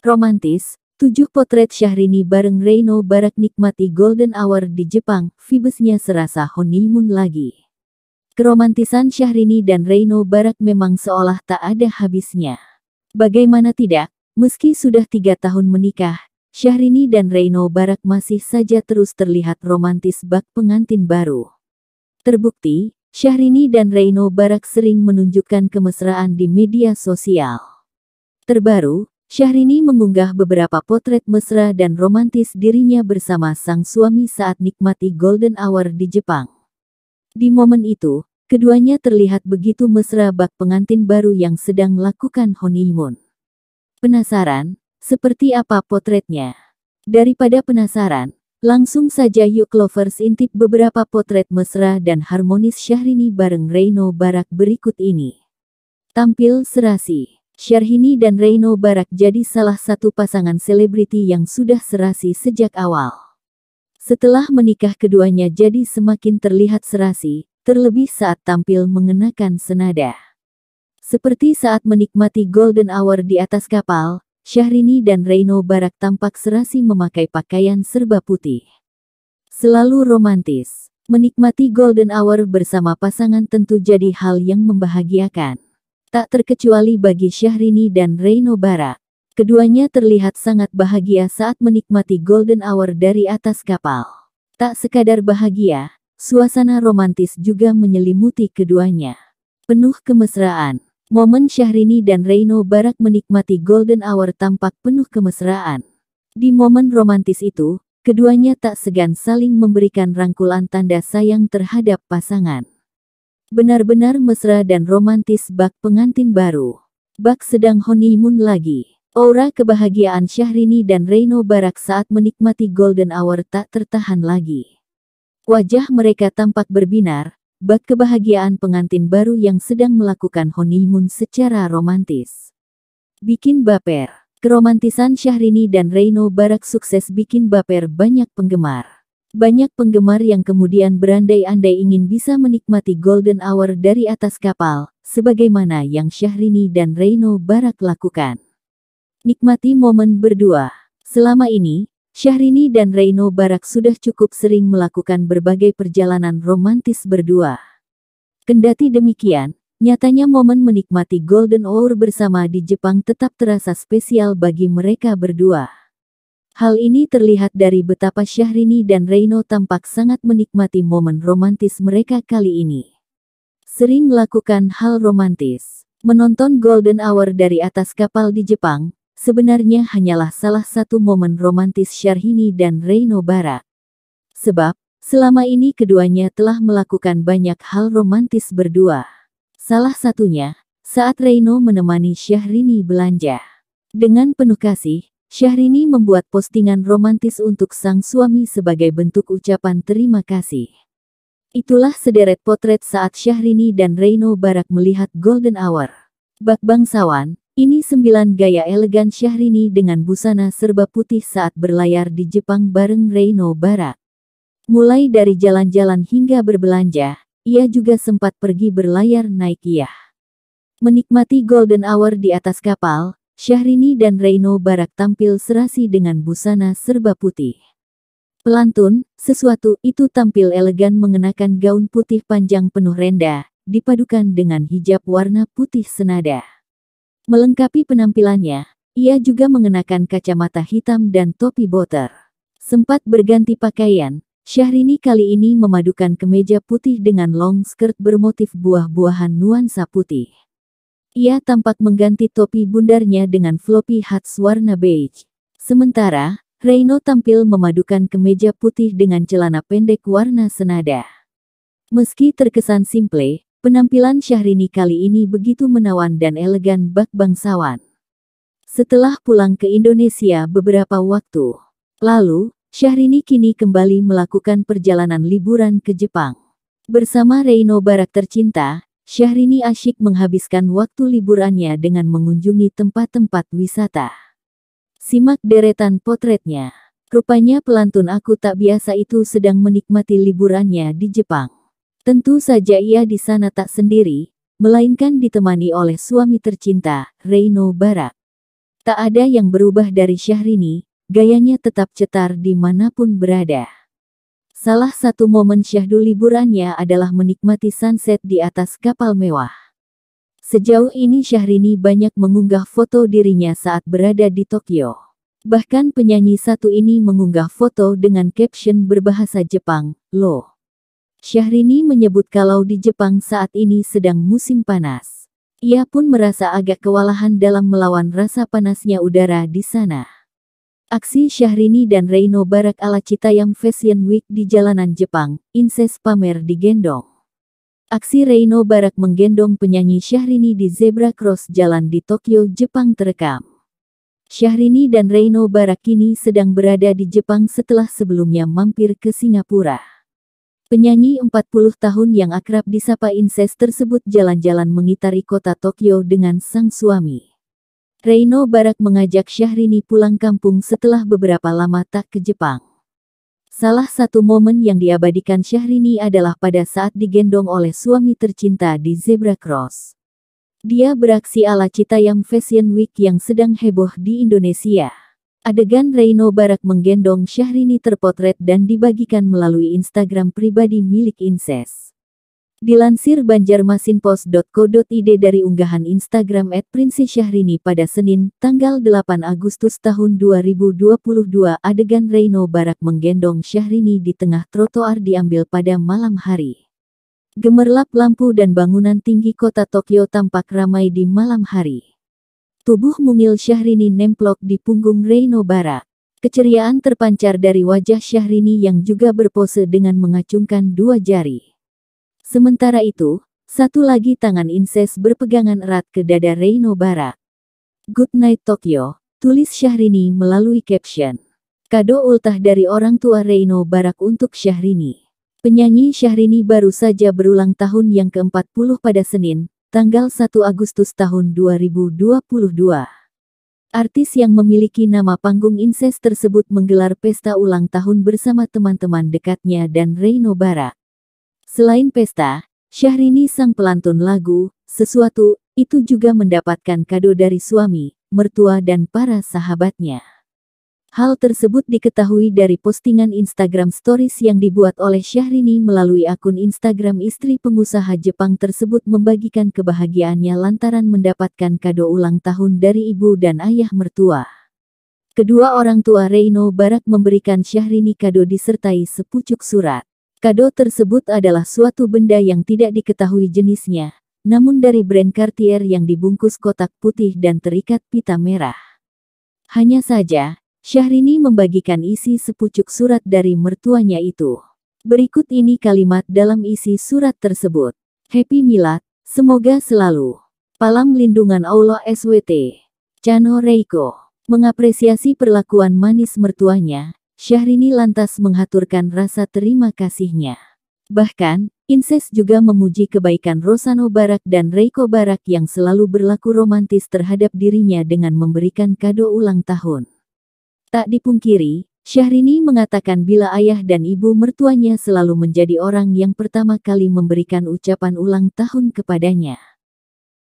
Romantis, tujuh potret Syahrini bareng Reino Barak nikmati Golden Hour di Jepang, vibesnya serasa honeymoon lagi. Keromantisan Syahrini dan Reino Barak memang seolah tak ada habisnya. Bagaimana tidak, meski sudah tiga tahun menikah, Syahrini dan Reino Barak masih saja terus terlihat romantis bak pengantin baru. Terbukti, Syahrini dan Reino Barak sering menunjukkan kemesraan di media sosial. Terbaru, Syahrini mengunggah beberapa potret mesra dan romantis dirinya bersama sang suami saat nikmati golden hour di Jepang. Di momen itu, keduanya terlihat begitu mesra bak pengantin baru yang sedang lakukan honeymoon. Penasaran, seperti apa potretnya? Daripada penasaran, langsung saja yuk lovers intip beberapa potret mesra dan harmonis Syahrini bareng Reino Barak berikut ini. Tampil serasi. Syarhini dan Reino Barak jadi salah satu pasangan selebriti yang sudah serasi sejak awal. Setelah menikah keduanya jadi semakin terlihat serasi, terlebih saat tampil mengenakan senada. Seperti saat menikmati Golden Hour di atas kapal, Syahrini dan Reino Barak tampak serasi memakai pakaian serba putih. Selalu romantis, menikmati Golden Hour bersama pasangan tentu jadi hal yang membahagiakan. Tak terkecuali bagi Syahrini dan Reino Bara. Keduanya terlihat sangat bahagia saat menikmati golden hour dari atas kapal. Tak sekadar bahagia, suasana romantis juga menyelimuti keduanya. Penuh kemesraan, momen Syahrini dan Reino Barak menikmati golden hour tampak penuh kemesraan. Di momen romantis itu, keduanya tak segan saling memberikan rangkulan tanda sayang terhadap pasangan. Benar-benar mesra dan romantis bak pengantin baru. Bak sedang honeymoon lagi. Aura kebahagiaan Syahrini dan Reino Barak saat menikmati golden hour tak tertahan lagi. Wajah mereka tampak berbinar, bak kebahagiaan pengantin baru yang sedang melakukan honeymoon secara romantis. Bikin baper. Keromantisan Syahrini dan Reino Barak sukses bikin baper banyak penggemar. Banyak penggemar yang kemudian berandai-andai ingin bisa menikmati golden hour dari atas kapal, sebagaimana yang Syahrini dan Reino Barak lakukan. Nikmati momen berdua. Selama ini, Syahrini dan Reino Barak sudah cukup sering melakukan berbagai perjalanan romantis berdua. Kendati demikian, nyatanya momen menikmati golden hour bersama di Jepang tetap terasa spesial bagi mereka berdua. Hal ini terlihat dari betapa Syahrini dan Reino tampak sangat menikmati momen romantis mereka kali ini. Sering melakukan hal romantis. Menonton Golden Hour dari atas kapal di Jepang, sebenarnya hanyalah salah satu momen romantis Syahrini dan Reino Barat. Sebab, selama ini keduanya telah melakukan banyak hal romantis berdua. Salah satunya, saat Reino menemani Syahrini belanja. Dengan penuh kasih, Syahrini membuat postingan romantis untuk sang suami sebagai bentuk ucapan terima kasih. Itulah sederet potret saat Syahrini dan Reino Barak melihat Golden Hour. Bak bangsawan, ini sembilan gaya elegan Syahrini dengan busana serba putih saat berlayar di Jepang bareng Reino Barak. Mulai dari jalan-jalan hingga berbelanja, ia juga sempat pergi berlayar naik Yah. Menikmati Golden Hour di atas kapal, Syahrini dan Reino Barak tampil serasi dengan busana serba putih. Pelantun, sesuatu itu tampil elegan mengenakan gaun putih panjang penuh renda, dipadukan dengan hijab warna putih senada. Melengkapi penampilannya, ia juga mengenakan kacamata hitam dan topi boter. Sempat berganti pakaian, Syahrini kali ini memadukan kemeja putih dengan long skirt bermotif buah-buahan nuansa putih. Ia tampak mengganti topi bundarnya dengan floppy hats warna beige. Sementara, Reino tampil memadukan kemeja putih dengan celana pendek warna senada. Meski terkesan simple, penampilan Syahrini kali ini begitu menawan dan elegan bak bangsawan. Setelah pulang ke Indonesia beberapa waktu lalu, Syahrini kini kembali melakukan perjalanan liburan ke Jepang. Bersama Reino Barak tercinta, Syahrini asyik menghabiskan waktu liburannya dengan mengunjungi tempat-tempat wisata. Simak deretan potretnya. Rupanya pelantun aku tak biasa itu sedang menikmati liburannya di Jepang. Tentu saja ia di sana tak sendiri, melainkan ditemani oleh suami tercinta, Reino Barak. Tak ada yang berubah dari Syahrini, gayanya tetap cetar dimanapun berada. Salah satu momen syahdu liburannya adalah menikmati sunset di atas kapal mewah. Sejauh ini Syahrini banyak mengunggah foto dirinya saat berada di Tokyo. Bahkan penyanyi satu ini mengunggah foto dengan caption berbahasa Jepang, Lo. Syahrini menyebut kalau di Jepang saat ini sedang musim panas. Ia pun merasa agak kewalahan dalam melawan rasa panasnya udara di sana. Aksi Syahrini dan Reino Barak ala Citayam Fashion Week di jalanan Jepang, Inses pamer digendong. Aksi Reino Barak menggendong penyanyi Syahrini di zebra cross jalan di Tokyo, Jepang terekam. Syahrini dan Reino Barak kini sedang berada di Jepang setelah sebelumnya mampir ke Singapura. Penyanyi 40 tahun yang akrab disapa Inses tersebut jalan-jalan mengitari kota Tokyo dengan sang suami. Reino Barak mengajak Syahrini pulang kampung setelah beberapa lama tak ke Jepang. Salah satu momen yang diabadikan Syahrini adalah pada saat digendong oleh suami tercinta di Zebra Cross. Dia beraksi ala cita yang Fashion Week yang sedang heboh di Indonesia. Adegan Reino Barak menggendong Syahrini terpotret dan dibagikan melalui Instagram pribadi milik Inses. Dilansir banjarmasinpost.co.id dari unggahan Instagram Syahrini pada Senin, tanggal 8 Agustus tahun 2022, adegan Reino Barak menggendong Syahrini di tengah trotoar diambil pada malam hari. Gemerlap lampu dan bangunan tinggi kota Tokyo tampak ramai di malam hari. Tubuh mungil Syahrini nemplok di punggung Reino Barak. Keceriaan terpancar dari wajah Syahrini yang juga berpose dengan mengacungkan dua jari. Sementara itu, satu lagi tangan Inses berpegangan erat ke dada Reino Bara. Good night Tokyo, tulis Syahrini melalui caption. Kado ultah dari orang tua Reino Barak untuk Syahrini. Penyanyi Syahrini baru saja berulang tahun yang ke-40 pada Senin, tanggal 1 Agustus tahun 2022. Artis yang memiliki nama panggung Inses tersebut menggelar pesta ulang tahun bersama teman-teman dekatnya dan Reino Barak. Selain pesta, Syahrini sang pelantun lagu, sesuatu, itu juga mendapatkan kado dari suami, mertua dan para sahabatnya. Hal tersebut diketahui dari postingan Instagram Stories yang dibuat oleh Syahrini melalui akun Instagram istri pengusaha Jepang tersebut membagikan kebahagiaannya lantaran mendapatkan kado ulang tahun dari ibu dan ayah mertua. Kedua orang tua Reino Barak memberikan Syahrini kado disertai sepucuk surat. Kado tersebut adalah suatu benda yang tidak diketahui jenisnya, namun dari brand Cartier yang dibungkus kotak putih dan terikat pita merah. Hanya saja, Syahrini membagikan isi sepucuk surat dari mertuanya itu. Berikut ini kalimat dalam isi surat tersebut. Happy Milad, semoga selalu. Palam Lindungan Allah SWT. Cano Reiko, mengapresiasi perlakuan manis mertuanya, Syahrini lantas menghaturkan rasa terima kasihnya. Bahkan, Inses juga memuji kebaikan Rosano Barak dan Reiko Barak yang selalu berlaku romantis terhadap dirinya dengan memberikan kado ulang tahun. Tak dipungkiri, Syahrini mengatakan bila ayah dan ibu mertuanya selalu menjadi orang yang pertama kali memberikan ucapan ulang tahun kepadanya.